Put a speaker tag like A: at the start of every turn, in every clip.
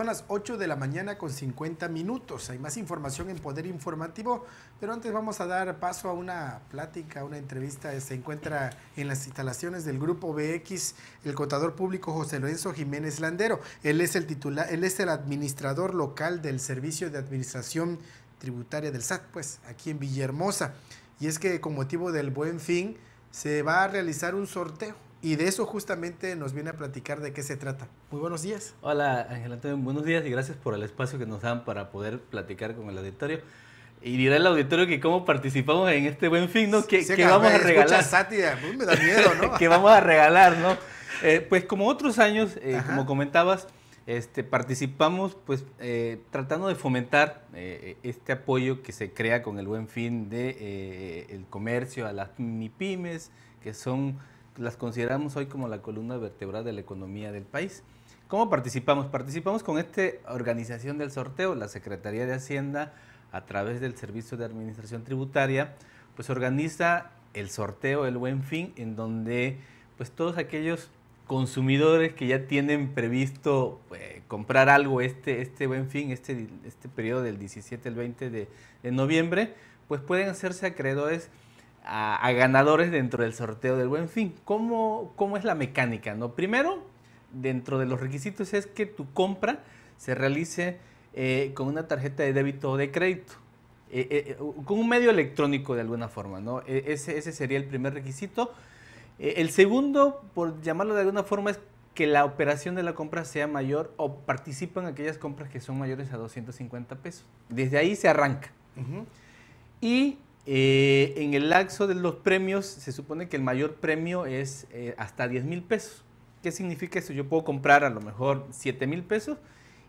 A: Son las 8 de la mañana con 50 minutos. Hay más información en Poder Informativo, pero antes vamos a dar paso a una plática, una entrevista. Se encuentra en las instalaciones del Grupo BX el contador público José Lorenzo Jiménez Landero. Él es el, titular, él es el administrador local del Servicio de Administración Tributaria del SAT, pues aquí en Villahermosa. Y es que con motivo del buen fin se va a realizar un sorteo y de eso justamente nos viene a platicar de qué se trata. Muy buenos días.
B: Hola Ángel Antonio, buenos días y gracias por el espacio que nos dan para poder platicar con el auditorio. Y dirá el auditorio que cómo participamos en este buen fin, ¿no? ¿Qué, vamos a regalar?
A: Sátira, pues, me da miedo, ¿no? ¿Qué
B: vamos a regalar, no? Eh, pues como otros años, eh, como comentabas, este, participamos pues eh, tratando de fomentar este apoyo que se crea con el buen fin del de, el comercio a las mipymes que son las consideramos hoy como la columna vertebral de la economía del país. ¿Cómo participamos? Participamos con esta organización del sorteo, la Secretaría de Hacienda, a través del Servicio de Administración Tributaria, pues organiza el sorteo, el buen fin, en donde pues todos aquellos consumidores que ya tienen previsto eh, comprar algo este, este buen fin, este, este periodo del 17 al 20 de, de noviembre, pues pueden hacerse acreedores a, ganadores dentro del sorteo del Buen Fin. ¿Cómo, ¿Cómo es la mecánica? No? Primero, dentro de los requisitos es que tu compra se realice eh, con una tarjeta de débito o de crédito. Eh, eh, con un medio electrónico de alguna forma, ¿no? E, ese, ese sería el primer requisito. E, el segundo, por llamarlo de alguna forma, es que la operación de la compra sea mayor o participan aquellas compras que son mayores a 250 pesos. Desde ahí se arranca. Y eh, en el laxo de los premios, se supone que el mayor premio es eh, hasta 10 mil pesos. ¿Qué significa eso? Yo puedo comprar a lo mejor 7 mil pesos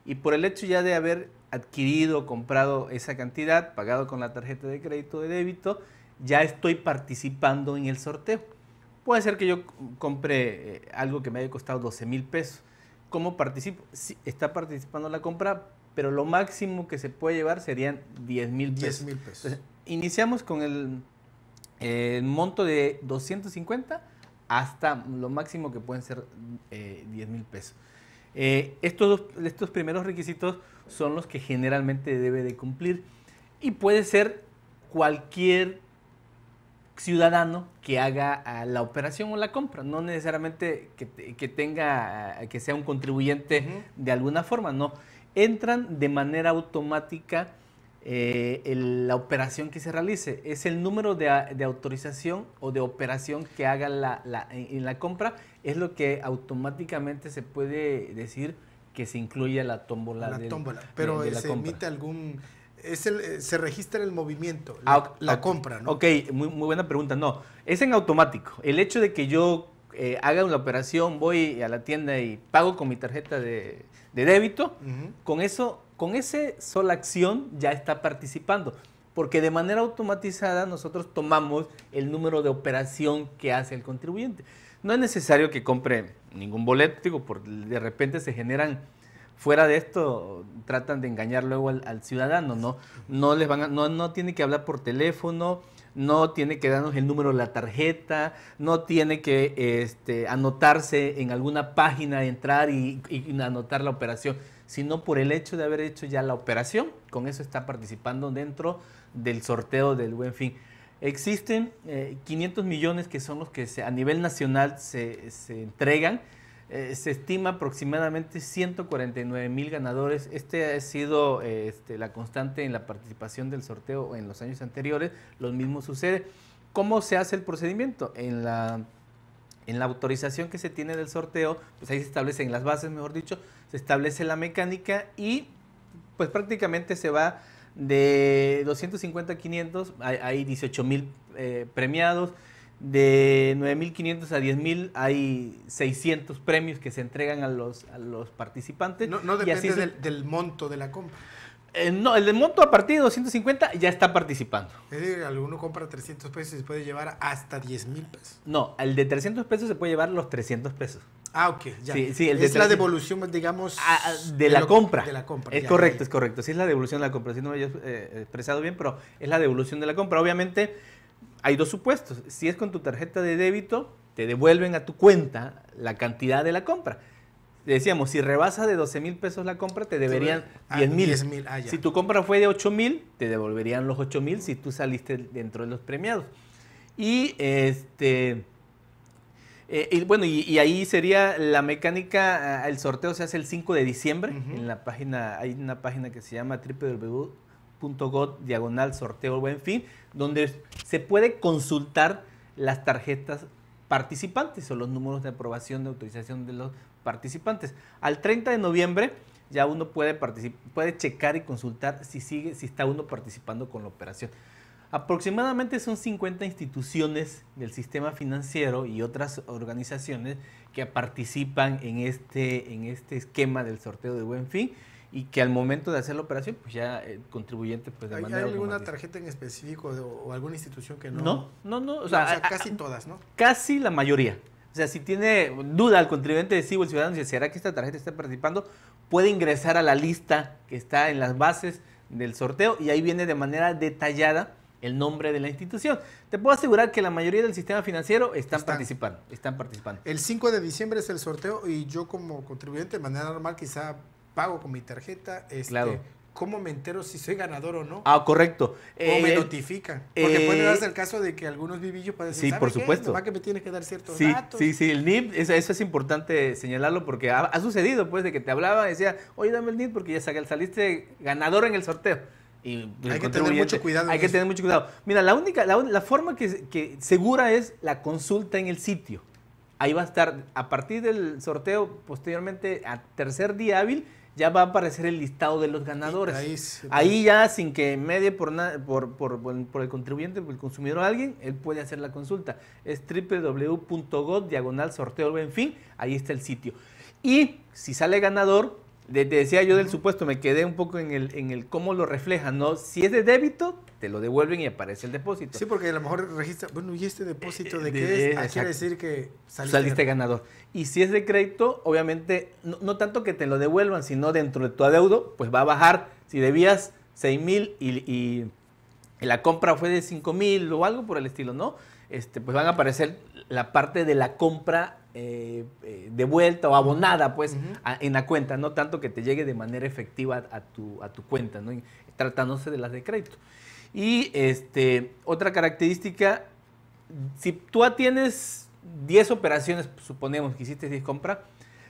B: y por el hecho ya de haber adquirido, comprado esa cantidad, pagado con la tarjeta de crédito de débito, ya estoy participando en el sorteo. Puede ser que yo compre eh, algo que me haya costado 12 mil pesos. ¿Cómo participo? Sí, está participando en la compra, pero lo máximo que se puede llevar serían 10 mil pesos. 10 mil pesos iniciamos con el, monto de 250 hasta lo máximo que pueden ser 10 eh, mil pesos. Eh, estos, estos primeros requisitos son los que generalmente debe de cumplir y puede ser cualquier ciudadano que haga ah, la operación o la compra, no necesariamente que, tenga, ah, que sea un contribuyente de alguna forma, no. Entran de manera automática eh, la operación que se realice, es el número de, autorización o de operación que haga la, en la compra, es lo que automáticamente se puede decir que se incluye la tómbola. La tómbola, pero se emite
A: algún... Eh, se registra el movimiento,
B: la, compra, ¿no? Ok, muy, muy buena pregunta. No, es en automático. El hecho de que yo eh, haga una operación, voy a la tienda y pago con mi tarjeta de, débito, con eso con esa sola acción ya está participando, porque de manera automatizada nosotros tomamos el número de operación que hace el contribuyente. No es necesario que compre ningún boleto, porque de repente se generan fuera de esto tratan de engañar luego al, ciudadano, ¿no? No les van no, tiene que hablar por teléfono, no tiene que darnos el número de la tarjeta, no tiene que este, anotarse en alguna página, entrar y anotar la operación sino por el hecho de haber hecho ya la operación. Con eso está participando dentro del sorteo del buen fin. Existen 500 eh, millones que son los que a nivel nacional se, entregan. Eh, se estima aproximadamente 149 mil ganadores. Este ha sido este, la constante en la participación del sorteo en los años anteriores. Lo mismo sucede. ¿Cómo se hace el procedimiento? En la en la autorización que se tiene del sorteo, pues ahí se establecen las bases, mejor dicho, se establece la mecánica y pues prácticamente se va de 250 a 500, hay, 18.000 18 mil eh, premiados, de 9.500 a 10.000 hay 600 premios que se entregan a los, participantes. No, depende del monto de la compra. Eh, no, el de monto a partir de 250 ya está participando.
A: Es decir, alguno compra 300 pesos y se puede llevar hasta 10 mil pesos. No, el
B: de 300 pesos se puede llevar los 300 pesos. Ah, ok, Sí, sí, el es la devolución,
A: pues, digamos. Ah, ah, de, la compra. De la compra. Es correcto,
B: es correcto. Sí, es la devolución de la compra. Si no me he eh, expresado bien, pero es la devolución de la compra. Obviamente, hay dos supuestos. Si es con tu tarjeta de débito, te devuelven a tu cuenta la cantidad de la compra decíamos, si rebasa de 12 mil pesos la compra, te deberían 10 ah, mil. Ah, si tu compra fue de 8 mil, te devolverían los 8 mil si tú saliste dentro de los premiados. Y este... Eh, bueno, y, ahí sería la mecánica, ah, el sorteo se hace el 5 de diciembre, en la página, hay una página que se llama www.got diagonal sorteo buen fin, donde se puede consultar las tarjetas participantes o los números de aprobación de autorización de los participantes. Al 30 de noviembre ya uno puede, puede checar y consultar si, sigue, si está uno participando con la operación. Aproximadamente son 50 instituciones del sistema financiero y otras organizaciones que participan en este, en este esquema del sorteo de Buen Fin y que al momento de hacer la operación, pues ya el eh, contribuyente, pues ¿Hay, ¿Hay alguna
A: tarjeta en específico o alguna institución que no? No, no, no. O sea, casi todas, ¿no? Casi la mayoría.
B: O sea, si tiene duda el contribuyente de Cibo, el ciudadano, si será que esta tarjeta está participando, puede ingresar a la lista que está en las bases del sorteo y ahí viene de manera detallada el nombre de la institución. Te puedo asegurar que la mayoría del sistema financiero están, participando, están participando.
A: El 5 de diciembre es el sorteo y yo como contribuyente de manera normal quizá pago con mi tarjeta, este, claro. ¿cómo me entero si soy ganador o no? Ah, correcto. O me eh, eh, notifica? Porque eh, puede darse el caso de que algunos vivillos pueden decir, sí, por supuesto. que me tiene que dar ciertos sí, Sí,
B: sí, el NIP, eso, es importante señalarlo porque ha, sucedido, pues, de que te hablaba, y decía, oye, dame el NIP porque ya saliste ganador en el sorteo. Pues, hay que tener mucho cuidado. Hay que tener mucho cuidado. Mira, la única, la, forma que, segura es la consulta en el sitio. Ahí va a estar, a partir del sorteo, posteriormente, a tercer día hábil, ya va a aparecer el listado de los ganadores. Ahí, pues. ya sin que medie por, por, por, el contribuyente, por el consumidor o alguien, él puede hacer la consulta. Es www.god diagonal sorteo fin, ahí está el sitio. Y si sale ganador, te decía yo del supuesto, me quedé un poco en el, en el cómo lo refleja, ¿no? Si es de débito, te lo devuelven y aparece el depósito. Sí, porque a lo mejor registra, bueno, ¿y este depósito eh, de, qué es? Ah, quiere decir que saliste, ganador. Y si es de crédito, obviamente, no, tanto que te lo devuelvan, sino dentro de tu adeudo, pues va a bajar. Si debías 6 mil y, la compra fue de 5 mil o algo por el estilo, ¿no? Este, pues van a aparecer la parte de la compra eh, vuelta eh, devuelta o abonada pues en la cuenta, no tanto que te llegue de manera efectiva a tu, a tu cuenta, ¿no? tratándose de las de crédito. Y este, otra característica, si tú tienes 10 operaciones, suponemos que hiciste 10 compras,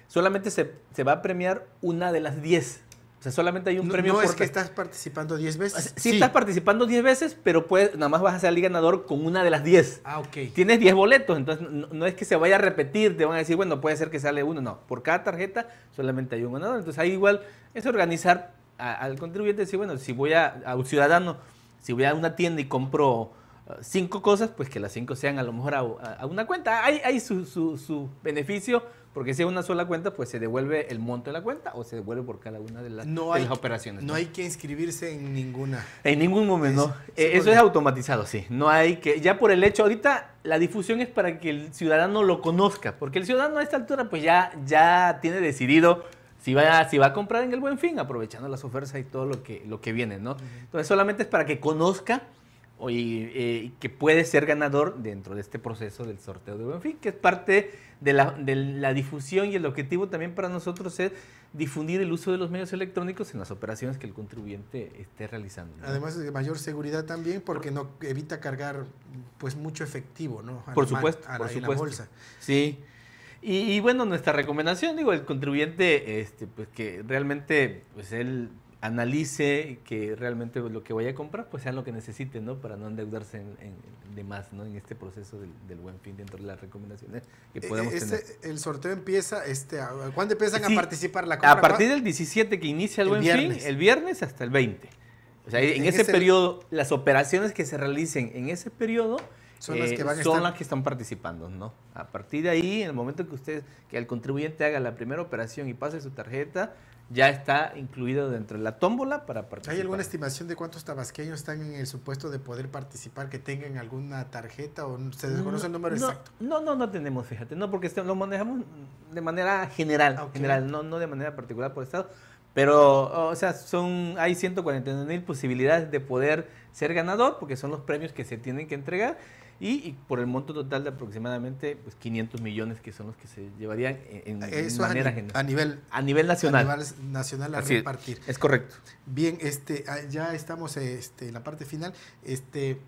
B: solamente se, se va a premiar una de las 10. O sea, solamente hay un premio no es que estás
A: participando 10 veces. Ah, sí, estás
B: participando 10 veces, pero puedes, nada más vas a ser el ganador con una de las 10. Ah, ok. Tienes 10 boletos, entonces no, es que se vaya a repetir, te van a decir, bueno, puede ser que sale uno. No, por cada tarjeta solamente hay un ganador. Entonces ahí igual es organizar al contribuyente, decir, bueno, si voy a, a un ciudadano, si voy a una tienda y compro cinco cosas, pues que las cinco sean a lo mejor a, una cuenta. Hay,
A: hay su,
B: beneficio, porque si es una sola cuenta, pues se devuelve el monto de la cuenta o se devuelve por cada una de las, operaciones. No, hay
A: que inscribirse en ninguna. En ningún momento,
B: eh, eso es automatizado, sí. No hay que, ya por el hecho, ahorita la difusión es para que el ciudadano lo conozca, porque el ciudadano a esta altura pues ya, ya tiene decidido si va, a, si va a comprar en el buen fin, aprovechando las ofertas y todo lo que, lo que viene, ¿no? Entonces solamente es para que conozca y, eh, que puede ser ganador dentro de este proceso del sorteo de Fin, que es parte de la, de la, difusión y el objetivo también para nosotros es difundir el uso de los medios electrónicos en las operaciones que el contribuyente esté realizando. Además
A: de mayor seguridad también porque no evita cargar pues mucho efectivo, ¿no? por supuesto, bolsa.
B: Sí. Y, y, bueno, nuestra recomendación, digo, el contribuyente, este, pues que realmente, pues él analice que realmente lo que vaya a comprar pues sea lo que necesite, ¿no? Para no endeudarse en, en, de más, ¿no? En este proceso del, buen fin dentro de las recomendaciones que e-, podemos este,
A: El sorteo empieza, este, ¿cuándo empiezan a participar la compra? A partir del
B: 17 que inicia el, buen fin, el viernes hasta el 20. O sea, en, ese periodo, las operaciones que se realicen en ese periodo son, las eh, que, van a son las que están participando, ¿no? A partir de ahí, en el momento que usted, que el contribuyente haga la primera operación y pase su tarjeta, ya está incluido dentro de la tómbola para participar. ¿Hay alguna
A: estimación de cuántos tabasqueños están en el supuesto de poder participar, que tengan alguna tarjeta o se desconoce el número mm, no, exacto?
B: No, no, no tenemos, fíjate, no, porque este, lo manejamos de manera general, general, no, no de manera particular por Estado, pero, o sea, son, hay 149 mil posibilidades de poder ser ganador, porque son los premios que se tienen que entregar y, por el monto total de aproximadamente pues, 500 millones que son los que se llevarían e, en, manera a, nivel a nivel nacional a nivel nacional a repartir es, correcto
A: bien este ah, ya estamos este en la parte final este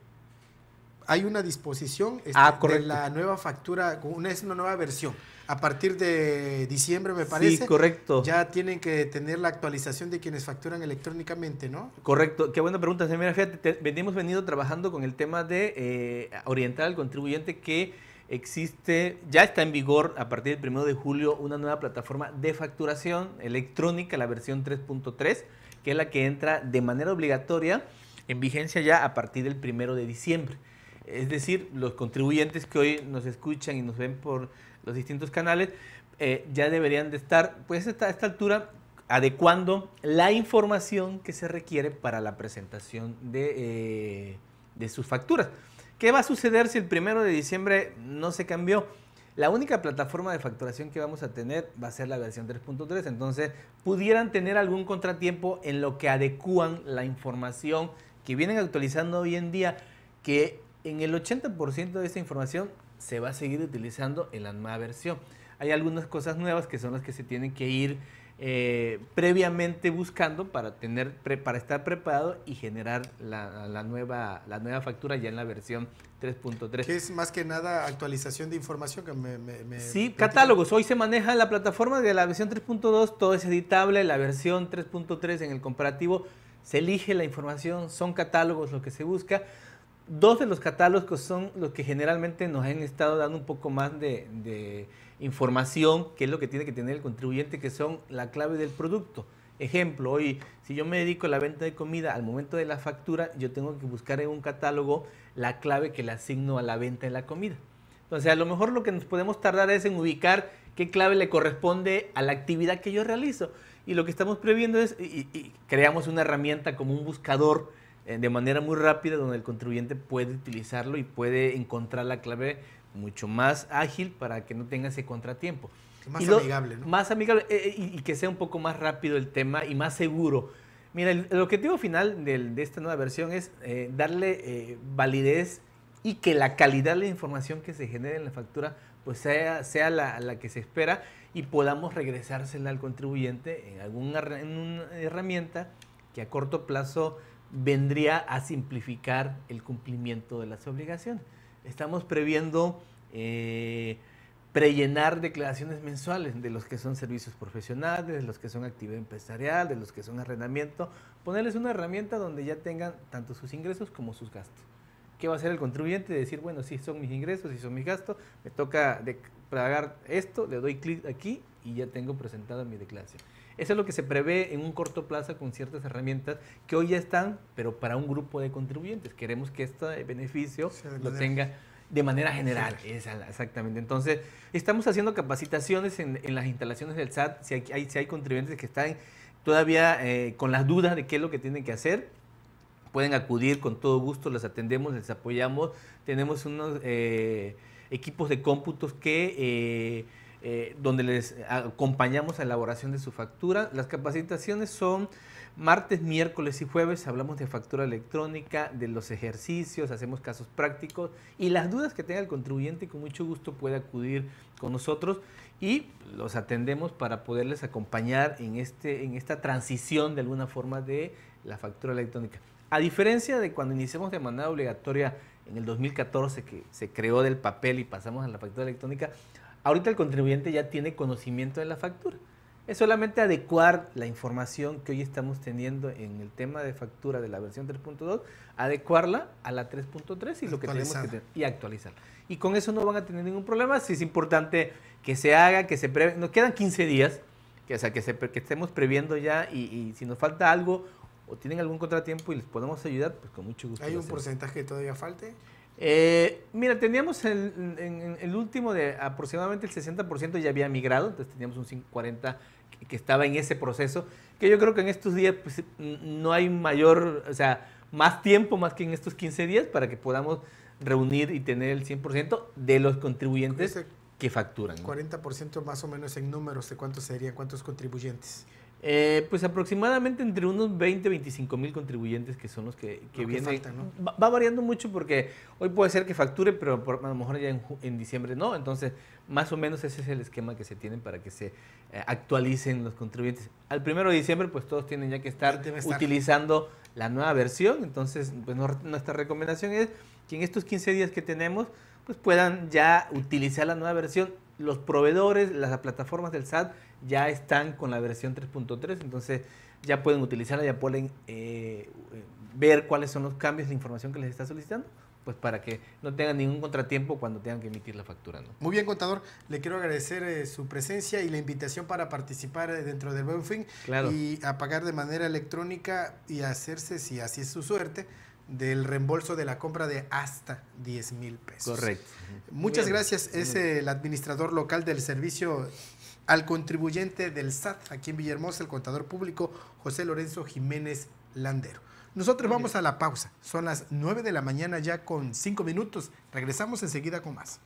A: hay una disposición este, ah, de la nueva factura, una, es una nueva versión. A partir de diciembre, me parece. correcto. Ya tienen que tener la actualización de quienes facturan electrónicamente, ¿no?
B: Correcto. Qué buena pregunta, señora. Fíjate, venimos venido trabajando con el tema de eh, orientar al contribuyente que existe, ya está en vigor a partir del 1 de julio una nueva plataforma de facturación electrónica, la versión 3.3, que es la que entra de manera obligatoria en vigencia ya a partir del 1 de diciembre es decir, los contribuyentes que hoy nos escuchan y nos ven por los distintos canales, eh, ya deberían de estar, pues a esta altura, adecuando la información que se requiere para la presentación eh, de, sus facturas. ¿Qué va a suceder si el primero de diciembre no se cambió? La única plataforma de facturación que vamos a tener va a ser la versión 3.3, entonces pudieran tener algún contratiempo en lo que adecúan la información que vienen actualizando hoy en día, que en el 80% de esta información se va a seguir utilizando en la nueva versión. Hay algunas cosas nuevas que son las que se tienen que ir eh, previamente buscando para, tener, para estar preparado y generar la, nueva, la nueva factura ya en la versión 3.3. Que es
A: más que nada actualización de información que me... sí,
B: catálogos. Hoy se maneja la plataforma de la versión 3.2, todo es editable, la versión 3.3 en el comparativo se elige la información, son catálogos lo que se busca dos de los catálogos son los que generalmente nos han estado dando un poco más de, información, que es lo que tiene que tener el contribuyente, que son la clave del producto. Ejemplo, hoy, si yo me dedico a la venta de comida, al momento de la factura, yo tengo que buscar en un catálogo la clave que le asigno a la venta de la comida. Entonces, a lo mejor lo que nos podemos tardar es en ubicar qué clave le corresponde a la actividad que yo realizo. Y lo que estamos previendo es, y creamos una herramienta como un buscador, eh, de manera muy rápida donde el contribuyente puede utilizarlo y puede encontrar la clave mucho más ágil para que no tenga ese contratiempo.
A: Más amigable, ¿no?
B: Más amigable eh, eh, y, que sea un poco más rápido el tema y más seguro. Mira, el, objetivo final del, de esta nueva versión es darle validez y que la calidad de la información que se genere en la factura pues sea, sea la, la que se espera y podamos regresársela al contribuyente en alguna en una herramienta que a corto plazo vendría a simplificar el cumplimiento de las obligaciones. Estamos previendo eh, prellenar declaraciones mensuales de los que son servicios profesionales, de los que son actividad empresarial, de los que son arrendamiento, ponerles una herramienta donde ya tengan tanto sus ingresos como sus gastos. ¿qué va a hacer el contribuyente? Decir, bueno, si son mis ingresos, si son mis gastos, me toca de pagar esto, le doy clic aquí y ya tengo presentada mi declaración. Eso es lo que se prevé en un corto plazo con ciertas herramientas que hoy ya están, pero para un grupo de contribuyentes. Queremos que este beneficio lo tenga de manera general. exactamente. Entonces, estamos haciendo capacitaciones en, las instalaciones del SAT, si hay, si hay contribuyentes que están todavía eh, con las dudas de qué es lo que tienen que hacer pueden acudir con todo gusto, las atendemos, les apoyamos. Tenemos unos eh, equipos de cómputos que... Eh, eh, donde les acompañamos a elaboración de su factura. Las capacitaciones son martes, miércoles y jueves, hablamos de factura electrónica, de los ejercicios, hacemos casos prácticos y las dudas que tenga el contribuyente con mucho gusto puede acudir con nosotros y los atendemos para poderles acompañar en, este, en esta transición de alguna forma de la factura electrónica. A diferencia de cuando iniciamos de manera obligatoria en el 2014, que se creó del papel y pasamos a la factura electrónica, ahorita el contribuyente ya tiene conocimiento de la factura. Es solamente adecuar la información que hoy estamos teniendo en el tema de factura de la versión 3.2, adecuarla a la 3.3 y lo que tenemos que y actualizar. Y con eso no van a tener ningún problema. Si es importante que se haga, que se prevé. Nos quedan 15 días, que, sea, que, se, estemos previendo ya y si nos falta algo o tienen algún contratiempo y les podemos ayudar, pues con mucho gusto. ¿Hay un porcentaje
A: que todavía falte?
B: Eh, mira, teníamos el, en, el último de aproximadamente el 60% ya había migrado, entonces teníamos un 40 que, estaba en ese proceso, que yo creo que en estos días pues, no hay mayor, o sea, más tiempo más que en estos 15 días para que podamos reunir y tener el 100% de los contribuyentes que facturan.
A: 40% más o menos en números, ¿de cuántos serían? ¿Cuántos contribuyentes? Eh, pues aproximadamente entre unos 20, 25 mil contribuyentes que son los que, vienen.
B: va, variando mucho porque hoy puede ser que facture, pero por, a lo mejor ya en, diciembre no. Entonces, más o menos ese es el esquema que se tiene para que se eh, actualicen los contribuyentes. Al primero de diciembre, pues todos tienen ya que estar, utilizando la nueva versión. Entonces, pues nuestra recomendación es que en estos 15 días que tenemos, pues puedan ya utilizar la nueva versión los proveedores, las plataformas del SAT ya están con la versión 3.3, entonces ya pueden utilizarla, ya pueden eh, eh, ver cuáles son los cambios de información que les está solicitando, pues para que no tengan ningún contratiempo cuando tengan que emitir la factura. ¿no?
A: Muy bien, contador, le quiero agradecer eh, su presencia y la invitación para participar dentro del Buen Fin y a pagar de manera electrónica y hacerse, si así es su suerte, del reembolso de la compra de hasta 10 mil pesos. Correcto. Muchas gracias. Es el administrador local del servicio al contribuyente del SAT aquí en Villahermosa, el contador público José Lorenzo Jiménez Landero. Nosotros vamos a la pausa. Son las 9 de la mañana ya con 5 minutos. Regresamos enseguida con más.